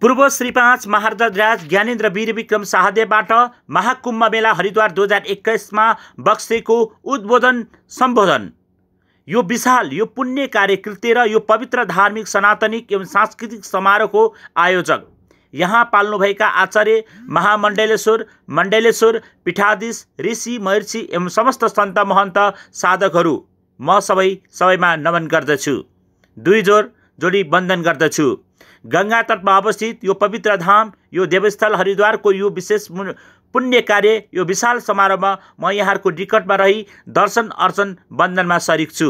पूर्व श्री पाँच महारदराज ज्ञानेन्द्र वीर विक्रम शाहदेवबाट महाकुम्भ मेला हरिद्वार दुई हजार एक्काइसमा बक्सेको उद्बोधन सम्बोधन यो विशाल यो पुण्य कार्यकृति र यो पवित्र धार्मिक सनातनिक एवं सांस्कृतिक समारोहको आयोजक यहाँ पाल्नुभएका आचार्य महामण्डलेश्वर मण्डलेश्वर पीठाधीश ऋषि महर्षि एवं समस्त सन्त महन्त साधकहरू म सबै सबैमा नमन गर्दछु दुई जोर जोडी वन्दन गर्दछु गङ्गा तटमा अवस्थित यो पवित्र धाम यो देवस्थल हरिद्वारको यो विशेष पुण्य कार्य यो विशाल समारोहमा म यहाँहरूको निकटमा रही दर्शन अर्चन बन्धनमा सरिक छु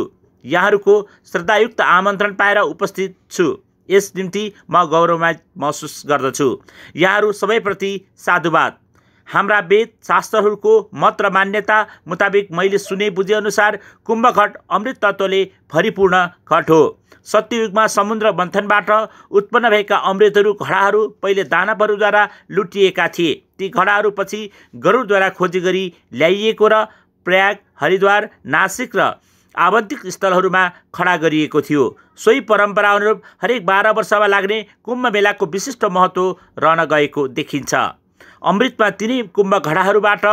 यहाँहरूको श्रद्धायुक्त आमन्त्रण पाएर उपस्थित छु यस निम्ति म गौरवमा महसुस गर्दछु यहाँहरू सबैप्रति साधुवाद हाम्रा वेद शास्त्रहरूको मत र मान्यता मुताबिक मैले सुने बुझेअनुसार कुम्भघट अमृत तत्त्वले भरिपूर्ण घट हो सत्ययुगमा समुद्र मन्थनबाट उत्पन्न भएका अमृतहरू घडाहरू पहिले दानवहरूद्वारा लुटिएका थिए ती घडाहरू पछि गरुडद्वारा खोजी गरी ल्याइएको र प्रयाग हरिद्वार नासिक र आवन्तिक स्थलहरूमा खडा गरिएको थियो सोही परम्परा अनुरूप हरेक बाह्र वर्षमा लाग्ने कुम्भ मेलाको विशिष्ट महत्त्व रहन गएको देखिन्छ अमृतमा तिनै कुम्भघडाहरूबाट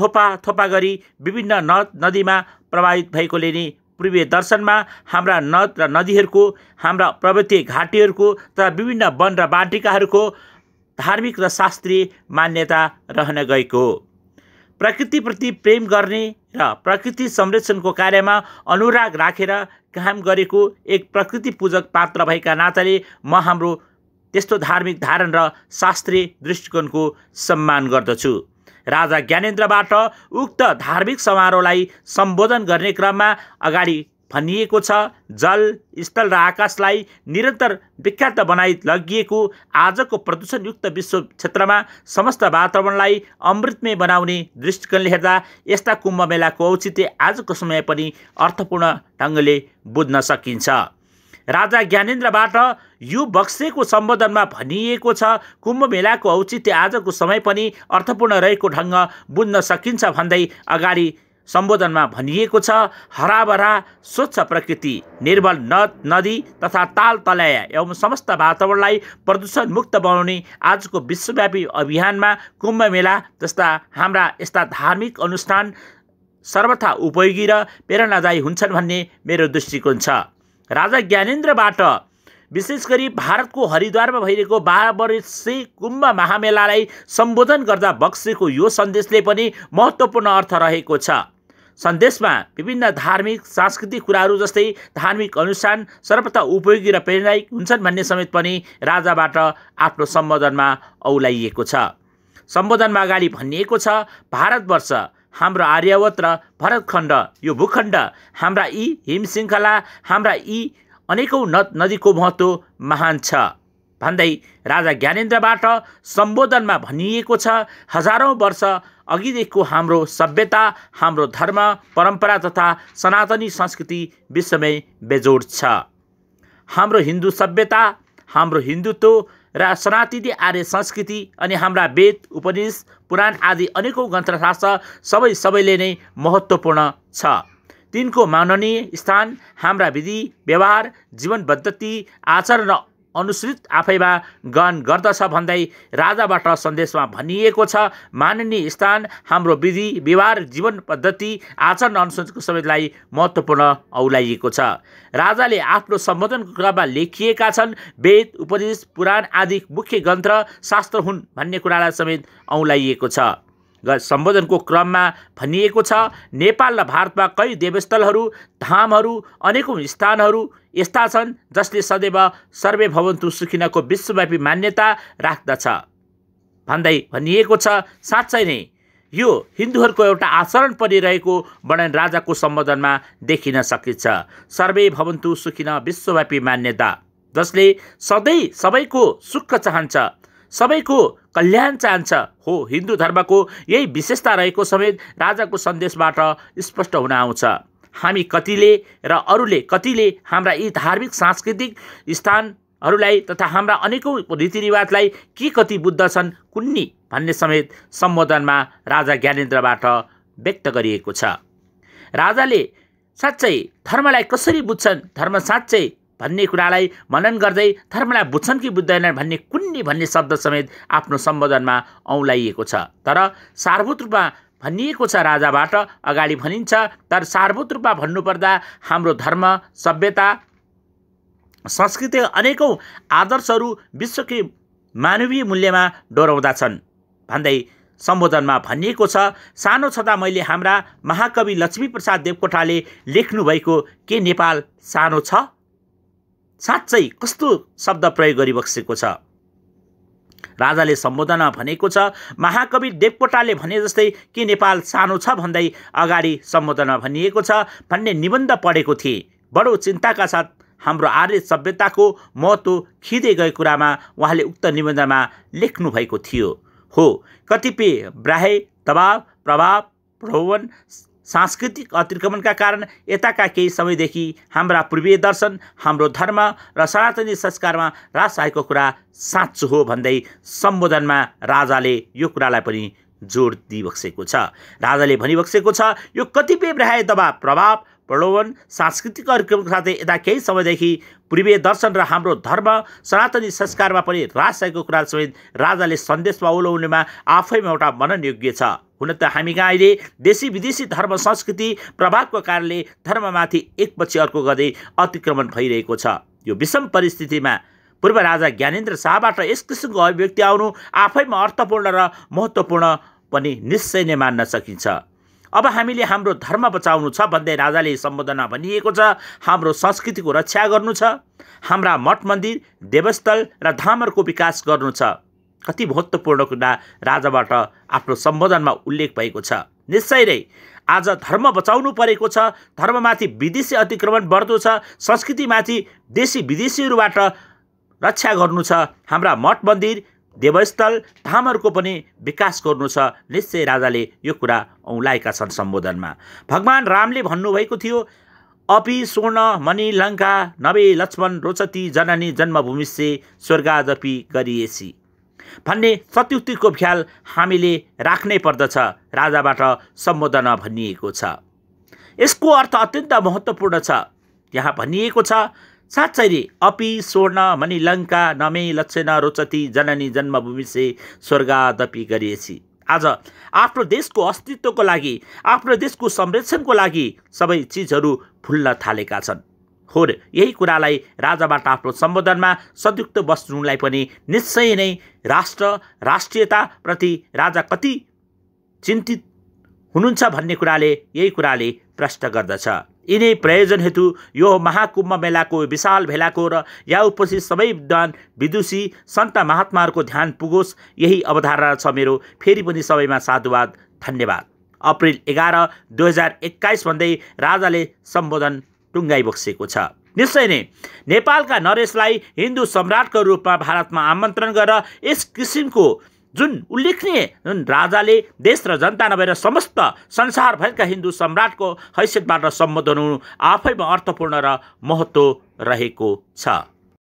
थोपा थोपा गरी विभिन्न नद नदीमा प्रभावित भएकोले नै पूर्वीय दर्शनमा हाम्रा नद र नदीहरूको हाम्रा पर्वतीय घाटीहरूको तथा विभिन्न वन र बाटिकाहरूको धार्मिक र शास्त्रीय मान्यता रहन गएको हो प्रकृतिप्रति प्रेम गर्ने र प्रकृति संरक्षणको कार्यमा अनुराग राखेर काम गरेको एक प्रकृति पूजक पात्र भएका नाताले म हाम्रो त्यस्तो धार्मिक धारण र शास्त्रीय दृष्टिकोणको सम्मान गर्दछु राजा ज्ञानेन्द्रबाट उक्त धार्मिक समारोहलाई सम्बोधन गर्ने क्रममा अगाडि भनिएको छ जल स्थल र आकाशलाई निरन्तर विख्यात बनाइ लगिएको आजको प्रदूषणयुक्त विश्व क्षेत्रमा समस्त वातावरणलाई अमृतमय बनाउने दृष्टिकोणले हेर्दा यस्ता कुम्भ मेलाको औचित्य आजको समय पनि अर्थपूर्ण ढङ्गले बुझ्न सकिन्छ राजा ज्ञानेन्द्रबाट यो बक्सेको सम्बोधनमा भनिएको छ कुम्भ मेलाको औचित्य आजको समय पनि अर्थपूर्ण रहेको ढङ्ग बुझ्न सकिन्छ भन्दै अगाडि सम्बोधनमा भनिएको छ हराभरा स्वच्छ प्रकृति निर्मल नद नदी तथा ताल तलय एवं समस्त वातावरणलाई प्रदूषण मुक्त बनाउने आजको विश्वव्यापी अभियानमा कुम्भ मेला जस्ता हाम्रा यस्ता धार्मिक अनुष्ठान सर्वथा उपयोगी र प्रेरणादायी हुन्छन् भन्ने मेरो दृष्टिकोण छ राजा ज्ञानेन्द्रबाट विशेष गरी भारतको हरिद्वारमा भइरहेको बाह्र वर्षे कुम्भ महामेलालाई सम्बोधन गर्दा बक्सेको यो सन्देशले पनि महत्त्वपूर्ण अर्थ रहेको छ सन्देशमा विभिन्न धार्मिक सांस्कृतिक कुराहरू जस्तै धार्मिक अनुष्ठान सर्वथा उपयोगी र प्रेरणादायक हुन्छन् भन्ने समेत पनि राजाबाट आफ्नो सम्बोधनमा औलाइएको छ सम्बोधनमा अगाडि भनिएको छ भारतवर्ष हाम्रो आर्यावत र भरतखण्ड यो भूखण्ड हाम्रा यी हिमशृङ्खला हाम्रा यी अनेकौँ नद नदीको महत्त्व महान छ भन्दै राजा ज्ञानेन्द्रबाट सम्बोधनमा भनिएको छ हजारौँ वर्ष अघिदेखिको हाम्रो सभ्यता हाम्रो धर्म परम्परा तथा सनातनी संस्कृति विश्वमै बेजोड छ हाम्रो हिन्दू सभ्यता हाम्रो हिन्दुत्व र सनातिथि आर्य संस्कृति अनि हाम्रा वेद उपनिष पुराण आदि अनेकौँ ग्रन्थशास्त्र सबै सबैले नै महत्त्वपूर्ण छ तिनको माननीय स्थान हाम्रा विधि व्यवहार जीवन पद्धति आचरण अनुसृत आफैमा गहन गर्दछ भन्दै राजाबाट सन्देशमा भनिएको छ माननीय स्थान हाम्रो विधि व्यवहार जीवन पद्धति आचरण अनुसन्धको समेतलाई महत्त्वपूर्ण औलाइएको छ राजाले आफ्नो सम्बोधनको क्रममा लेखिएका छन् वेद उपदेश पुराण आदि मुख्य ग्रन्थ शास्त्र हुन् भन्ने कुरालाई समेत औलाइएको छ सम्बोधनको क्रममा भनिएको छ नेपाल र भारतमा कई देवस्थलहरू धामहरू अनेकौँ स्थानहरू यस्ता छन् जसले सदैव सर्वे भवन्तु सुखिनको विश्वव्यापी मान्यता राख्दछ भन्दै भनिएको छ साँच्चै नै यो हिन्दूहरूको एउटा आचरण पनि रहेको वर्णन राजाको सम्बोधनमा देखिन सकिन्छ सर्वे भवन्तु सुखिन विश्वव्यापी मान्यता जसले सधैँ सबैको सुख चाहन्छ सबैको कल्याण चाहन्छ हो हिन्दू धर्मको यही विशेषता रहेको समेत राजाको सन्देशबाट स्पष्ट हुन आउँछ हामी कतिले र अरूले कतिले हाम्रा यी धार्मिक सांस्कृतिक स्थानहरूलाई तथा हाम्रा अनेकौँ रीतिरिवाजलाई के कति बुद्ध छन् कुन्नी भन्ने समेत सम्बोधनमा राजा ज्ञानेन्द्रबाट व्यक्त गरिएको छ राजाले साँच्चै धर्मलाई कसरी बुझ्छन् धर्म साँच्चै भन्ने कुरालाई मनन गर्दै धर्मलाई बुझ्छन् कि बुझ्दैनन् भन्ने कुन्नी भन्ने शब्द समेत आफ्नो सम्बोधनमा औँलाइएको छ तर सार्भूत रूपमा भनिएको छ राजाबाट अगाडि भनिन्छ तर सार्भूत रूपमा भन्नुपर्दा हाम्रो धर्म सभ्यता संस्कृति अनेकौँ आदर्शहरू विश्वकै मानवीय मूल्यमा डोराउँदछन् भन्दै सम्बोधनमा भनिएको छ सानो छँदा मैले हाम्रा महाकवि लक्ष्मीप्रसाद देवकोटाले लेख्नुभएको के नेपाल सानो छ साँच्चै कस्तो शब्द प्रयोग गरिबसेको छ राजाले सम्बोधनमा भनेको छ महाकवि देवकोटाले भने जस्तै के नेपाल सानो छ भन्दै अगाडि सम्बोधनमा भनिएको छ भन्ने निबन्ध पढेको थिए बडो चिन्ताका साथ हाम्रो आर्य सभ्यताको महत्त्व खिँदै गएको कुरामा उहाँले उक्त निबन्धमा लेख्नुभएको थियो हो कतिपय ब्राहे दबाव प्रभाव प्रभवन सांस्कृतिक अतिक्रमणका कारण यताका केही समयदेखि हाम्रा पूर्वीय दर्शन हाम्रो धर्म र सनातनी संस्कारमा रास आएको कुरा साँचो हो भन्दै सम्बोधनमा राजाले यो कुरालाई पनि जोड दिइबक्सेको छ राजाले भनिबक्सेको छ यो कतिपय ब्राह्य दबाव प्रभाव प्रलोभन सांस्कृतिक कार्यक्रमको साथै यता केही समयदेखि पूर्वीय दर्शन र हाम्रो धर्म सनातनी संस्कारमा पनि रास आएको कुरा समेत राजाले सन्देशमा ओलाउनेमा आफैमा एउटा योग्य छ हुन त हामी कहाँ अहिले देशी विदेशी धर्म संस्कृति प्रभावको कारणले धर्ममाथि एकपछि अर्को गर्दै अतिक्रमण भइरहेको छ यो विषम परिस्थितिमा पूर्व राजा ज्ञानेन्द्र शाहबाट यस किसिमको अभिव्यक्ति आउनु आफैमा अर्थपूर्ण र महत्त्वपूर्ण पनि निश्चय नै मान्न सकिन्छ अब हामीले हाम्रो धर्म बचाउनु छ भन्दै राजाले सम्बोधनमा भनिएको छ हाम्रो संस्कृतिको रक्षा गर्नु छ हाम्रा मठ मन्दिर देवस्थल र धामहरूको विकास गर्नु छ कति महत्त्वपूर्ण कुरा राजाबाट आफ्नो सम्बोधनमा उल्लेख भएको छ निश्चय नै आज धर्म बचाउनु परेको छ धर्ममाथि विदेशी अतिक्रमण बढ्दो छ संस्कृतिमाथि देशी विदेशीहरूबाट रक्षा गर्नु छ हाम्रा मठ मन्दिर देवस्थल धामहरूको पनि विकास गर्नु छ निश्चय राजाले यो कुरा औँलाएका छन् सम्बोधनमा भगवान् रामले भन्नुभएको थियो अपि स्वर्ण मणि लङ्का नवे लक्ष्मण रोचती जननी जन्मभूमि से स्वर्गादपि गरिएसी भन्ने सत्युक्तिको ख्याल हामीले राख्नै पर्दछ राजाबाट सम्बोधन भनिएको छ यसको अर्थ अत्यन्त महत्त्वपूर्ण छ यहाँ भनिएको छ साँच्चै अपि स्वर्ण मणिलङ्का नमे लक्षण रोचती जननी जन्मभूमि जन्मभूमिसे स्वर्गादपि गरिएछि आज आफ्नो देशको अस्तित्वको लागि आफ्नो देशको संरक्षणको लागि सबै चिजहरू फुल्न थालेका छन् हो यही कुरालाई राजाबाट आफ्नो सम्बोधनमा संयुक्त बस्नुलाई पनि निश्चय नै राष्ट्र राष्ट्रियताप्रति राजा कति चिन्तित हुनुहुन्छ भन्ने कुराले यही कुराले प्रष्ट गर्दछ यिनै प्रयोजन हेतु यो महाकुम्भ मेलाको विशाल भेलाको र या उपस्थित सबै विद्वान विदुषी सन्त महात्माहरूको ध्यान पुगोस् यही अवधारणा छ मेरो फेरि पनि सबैमा साधुवाद धन्यवाद अप्रिल एघार दुई हजार एक्काइस भन्दै राजाले सम्बोधन टुङ्गाइबक्सेको छ निश्चय नै नेपालका नरेशलाई हिन्दू सम्राटको रूपमा भारतमा आमन्त्रण गरेर यस किसिमको जुन उल्लेखनीय जुन राजाले देश र जनता नभएर समस्त संसारभरका हिन्दू सम्राटको हैसियतबाट सम्बोधन हुनु आफैमा अर्थपूर्ण र महत्त्व रहेको छ